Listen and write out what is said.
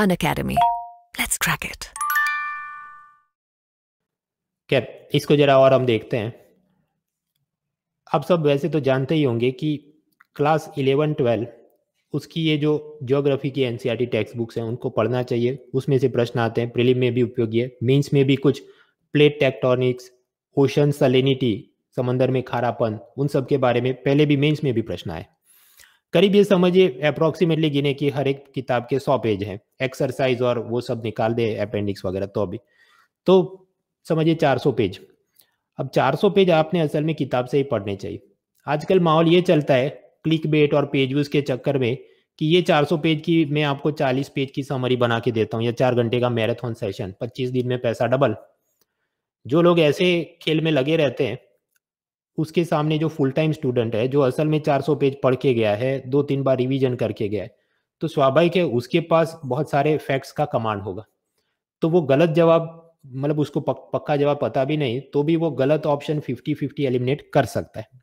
An Academy. Let's crack it. खैर इसको जरा और हम देखते हैं आप सब वैसे तो जानते ही होंगे कि क्लास इलेवन ट्वेल्व उसकी ये जो ज्योग्राफी की एनसीईआरटी टेक्स्ट बुक्स हैं उनको पढ़ना चाहिए उसमें से प्रश्न आते हैं प्रिलिम में भी उपयोगी है मेंस में भी कुछ प्लेट टेक्टोनिक्स ओशन सलेनिटी समंदर में खारापन उन सब के बारे में पहले भी मेंस में भी प्रश्न आए करीब ये समझिए अप्रोक्सीमेटली गिने की हर एक किताब के सौ पेज हैं एक्सरसाइज और वो सब निकाल दे अपेंडिक्स वगैरह तो अभी तो समझिए 400 पेज अब 400 पेज आपने असल में किताब से ही पढ़ने चाहिए आजकल माहौल ये चलता है क्लिक बेट और पेज व्यूज के चक्कर में कि ये 400 पेज की मैं आपको 40 पेज की समरी बना के देता हूँ या चार घंटे का मैराथन सेशन 25 दिन में पैसा डबल जो लोग ऐसे खेल में लगे रहते हैं उसके सामने जो फुल टाइम स्टूडेंट है जो असल में 400 पेज पढ़ के गया है दो तीन बार रिवीजन करके गया है तो स्वाभाविक है उसके पास बहुत सारे फैक्ट्स का कमांड होगा तो वो गलत जवाब मतलब उसको पक, पक्का जवाब पता भी नहीं तो भी वो गलत ऑप्शन फिफ्टी फिफ्टी एलिमिनेट कर सकता है